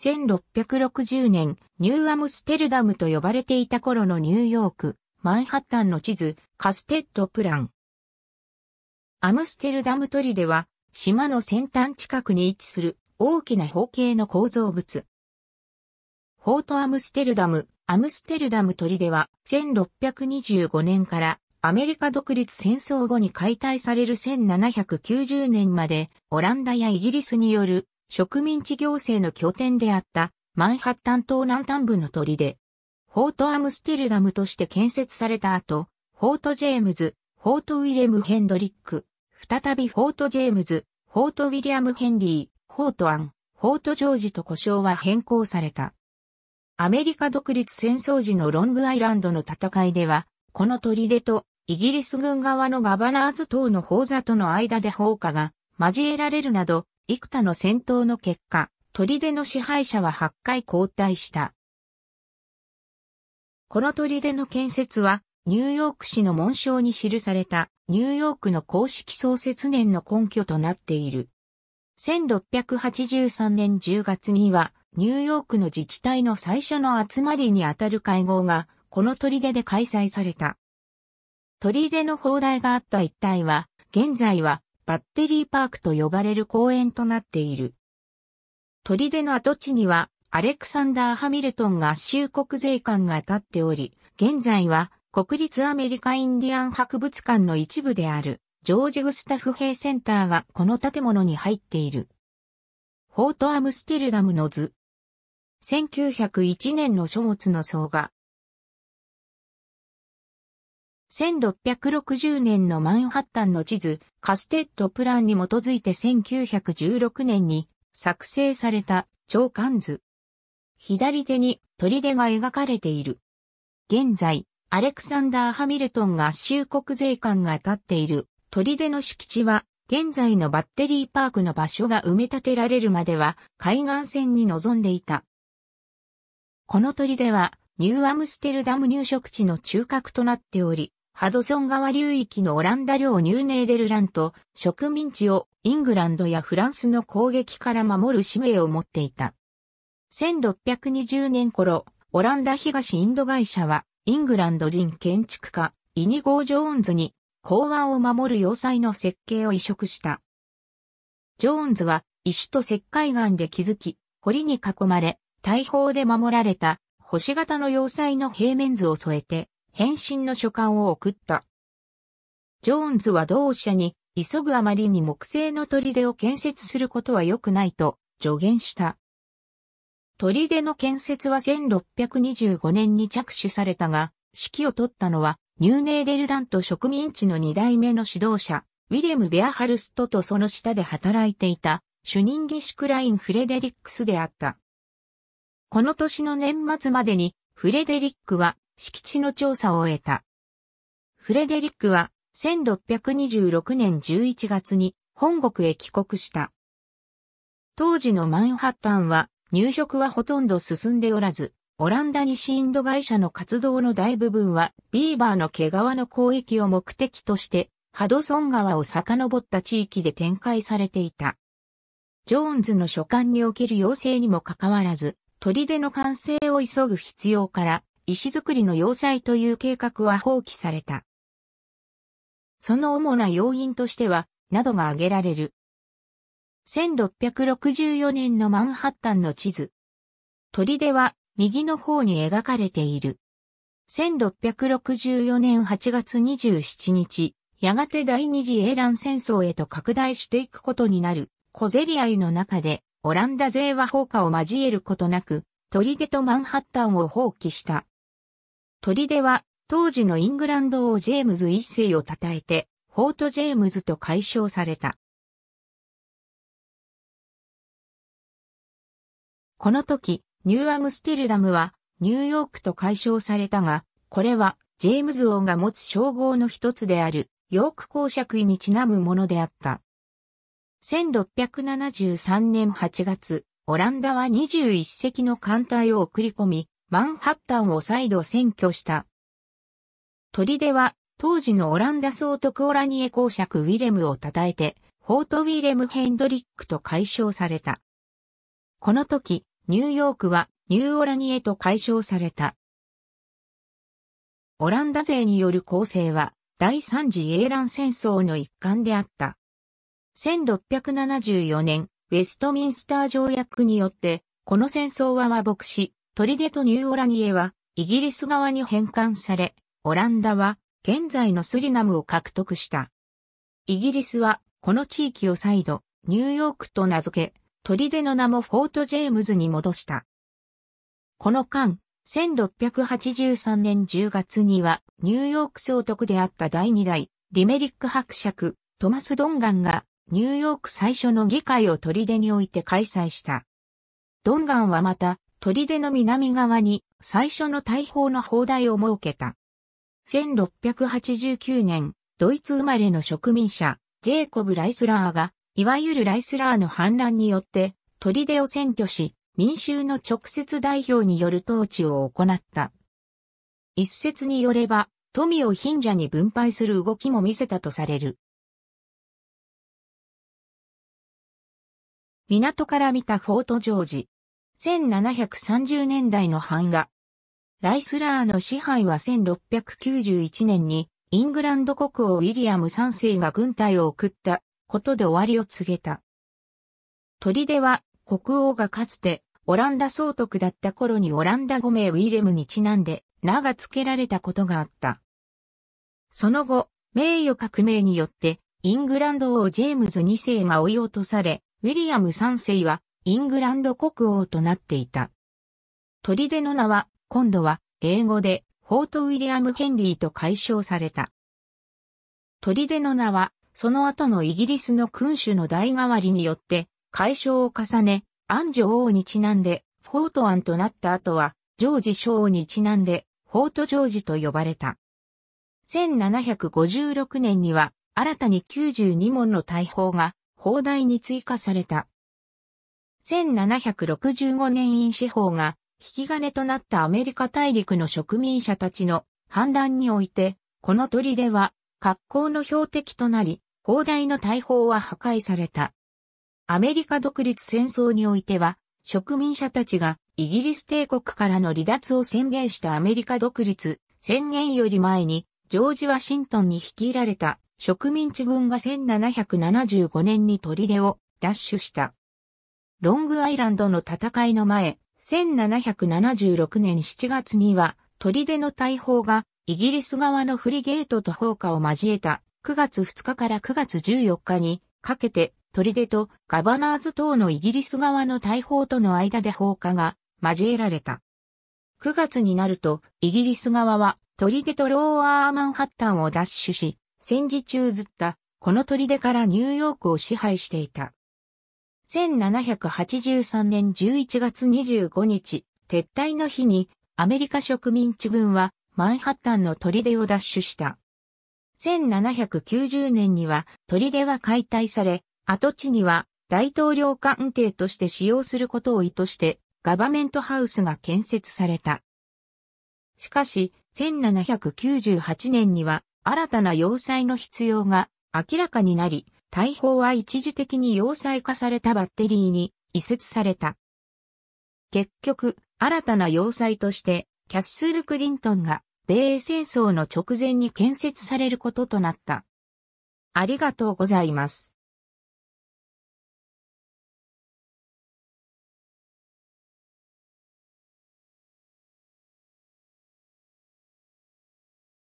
1660年、ニューアムステルダムと呼ばれていた頃のニューヨーク、マンハッタンの地図、カステッドプラン。アムステルダムトリでは、島の先端近くに位置する大きな方形の構造物。フォートアムステルダム、アムステルダムトリでは、1625年からアメリカ独立戦争後に解体される1790年まで、オランダやイギリスによる植民地行政の拠点であったマンハッタン島南端部の砦。フォートアムステルダムとして建設された後、フォートジェームズ、フォートウィレム・ヘンドリック、再びフォートジェームズ、フォートウィリアム・ヘンリー、フォートアン、フォートジョージと呼称は変更された。アメリカ独立戦争時のロングアイランドの戦いでは、この砦とイギリス軍側のガバナーズ島の砲座との間で砲火が交えられるなど、幾多の戦闘の結果、砦の支配者は8回交代した。この砦の建設は、ニューヨーク市の紋章に記されたニューヨークの公式創設年の根拠となっている。1683年10月にはニューヨークの自治体の最初の集まりにあたる会合がこの砦で開催された。砦の砲台があった一帯は現在はバッテリーパークと呼ばれる公園となっている。砦の跡地には、アレクサンダー・ハミルトン合衆国税館が立っており、現在は国立アメリカインディアン博物館の一部である、ジョージ・グスタフ兵センターがこの建物に入っている。フォート・アムステルダムの図。1901年の書物の総が1660年のマンハッタンの地図、カステッドプランに基づいて1916年に作成された長官図。左手に砦が描かれている。現在、アレクサンダー・ハミルトン合衆国税官が立っている砦の敷地は、現在のバッテリーパークの場所が埋め立てられるまでは海岸線に臨んでいた。この砦は、ニューアムステルダム入植地の中核となっており、ハドソン川流域のオランダ領ニューネーデルランと植民地をイングランドやフランスの攻撃から守る使命を持っていた。1620年頃、オランダ東インド会社は、イングランド人建築家、イニゴー・ジョーンズに、港湾を守る要塞の設計を移植した。ジョーンズは、石と石灰岩で築き、堀に囲まれ、大砲で守られた、星型の要塞の平面図を添えて、返信の書簡を送った。ジョーンズは同社に、急ぐあまりに木製の砦を建設することは良くないと助言した。砦の建設は1625年に着手されたが、指揮を取ったのはニューネーデルラント植民地の2代目の指導者、ウィレム・ベアハルストとその下で働いていた、主任技師クライン・フレデリックスであった。この年の年末までに、フレデリックは敷地の調査を終えた。フレデリックは1626年11月に本国へ帰国した。当時のマンハッタンは入植はほとんど進んでおらず、オランダ西インド会社の活動の大部分はビーバーの毛皮の交易を目的としてハドソン川を遡った地域で展開されていた。ジョーンズの書簡における要請にもかかわらず、砦の完成を急ぐ必要から、石造りの要塞という計画は放棄された。その主な要因としては、などが挙げられる。1664年のマンハッタンの地図。砦は右の方に描かれている。1664年8月27日、やがて第二次英乱戦争へと拡大していくことになる、小競り合いの中で、オランダ勢は放火を交えることなく、砦とマンハッタンを放棄した。砦は、当時のイングランド王ジェームズ一世を称えて、フォート・ジェームズと解消された。この時、ニューアムステルダムは、ニューヨークと解消されたが、これは、ジェームズ王が持つ称号の一つである、ヨーク公爵位にちなむものであった。1673年8月、オランダは21隻の艦隊を送り込み、マンハッタンを再度占拠した。砦は、当時のオランダ総督オラニエ公爵ウィレムを称えて、フォートウィレム・ヘンドリックと解消された。この時、ニューヨークはニューオラニエと解消された。オランダ勢による攻勢は第三次英乱戦争の一環であった。1674年、ウェストミンスター条約によって、この戦争は和睦し、トリデとニューオラニエは、イギリス側に返還され、オランダは、現在のスリナムを獲得した。イギリスは、この地域を再度、ニューヨークと名付け、砦の名もフォート・ジェームズに戻した。この間、1683年10月には、ニューヨーク総督であった第2代、リメリック伯爵、トマス・ドンガンが、ニューヨーク最初の議会を砦において開催した。ドンガンはまた、砦の南側に最初の大砲の砲台を設けた。1689年、ドイツ生まれの植民者、ジェイコブ・ライスラーが、いわゆるライスラーの反乱によって、砦を占拠し、民衆の直接代表による統治を行った。一説によれば、富を貧者に分配する動きも見せたとされる。港から見たフォートジョージ。1730年代の版画。ライスラーの支配は1691年にイングランド国王ウィリアム3世が軍隊を送ったことで終わりを告げた。砦は国王がかつてオランダ総督だった頃にオランダ語名ウィレムにちなんで名が付けられたことがあった。その後、名誉革命によってイングランド王ジェームズ2世が追い落とされ、ウィリアム3世はイングランド国王となっていた。砦の名は、今度は、英語で、フォート・ウィリアム・ヘンリーと解消された。砦の名は、その後のイギリスの君主の代替わりによって、解消を重ね、アン女王にちなんで、フォートアンとなった後は、ジョージ将王にちなんで、フォートジョージと呼ばれた。1756年には、新たに92門の大砲が、砲台に追加された。1765年院司法が引き金となったアメリカ大陸の植民者たちの反乱において、この砦は格好の標的となり、砲台の大砲は破壊された。アメリカ独立戦争においては、植民者たちがイギリス帝国からの離脱を宣言したアメリカ独立宣言より前に、ジョージ・ワシントンに率いられた植民地軍が1775年に砦を奪取した。ロングアイランドの戦いの前、1776年7月には、砦の大砲が、イギリス側のフリゲートと砲火を交えた、9月2日から9月14日に、かけて、砦とガバナーズ等のイギリス側の大砲との間で砲火が、交えられた。9月になると、イギリス側は、砦とローアーマンハッタンを奪取し、戦時中ずった、この砦からニューヨークを支配していた。1783年11月25日、撤退の日にアメリカ植民地軍はマンハッタンの砦を奪取した。1790年には砦は解体され、跡地には大統領官邸として使用することを意図してガバメントハウスが建設された。しかし、1798年には新たな要塞の必要が明らかになり、大砲は一時的に要塞化されたバッテリーに移設された。結局、新たな要塞として、キャッスル・クリントンが、米戦争の直前に建設されることとなった。ありがとうございます。